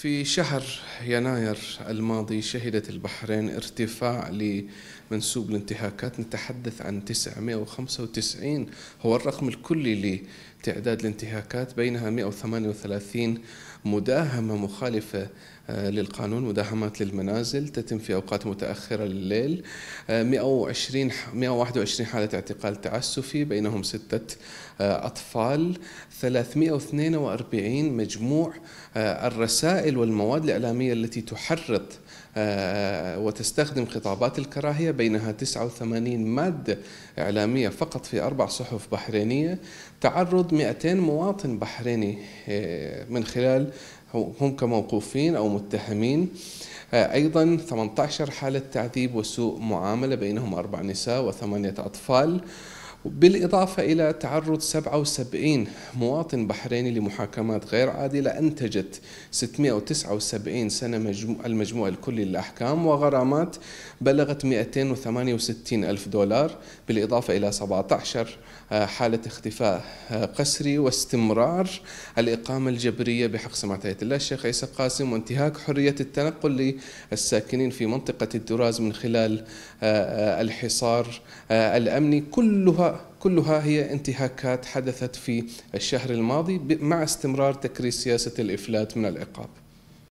في شهر يناير الماضي شهدت البحرين ارتفاع لمنسوب الانتهاكات نتحدث عن 995 هو الرقم الكلي لتعداد الانتهاكات بينها 138 مداهمة مخالفة آه، للقانون مداهمات للمنازل تتم في اوقات متاخره الليل 120 121 حاله اعتقال تعسفي بينهم سته آه، اطفال 342 مجموع آه، الرسائل والمواد الاعلاميه التي تحرض وتستخدم خطابات الكراهية بينها 89 مادة إعلامية فقط في أربع صحف بحرينية تعرض 200 مواطن بحريني من خلال هم كموقوفين أو متهمين آه، أيضا 18 حالة تعذيب وسوء معاملة بينهم أربع نساء وثمانية أطفال بالإضافة إلى تعرض 77 مواطن بحريني لمحاكمات غير عادلة أنتجت 679 سنة المجموع الكلي للأحكام وغرامات بلغت 268 ألف دولار بالإضافة إلى 17 آه، حالة اختفاء آه، قسري واستمرار الإقامة الجبرية بحق سماعة الله الشيخ عيسى قاسم وانتهاك حرية التنقل للساكنين في منطقة الدراز من خلال آه، الحصار الأمني كلها كلها هي انتهاكات حدثت في الشهر الماضي مع استمرار تكريس سياسة الإفلات من العقاب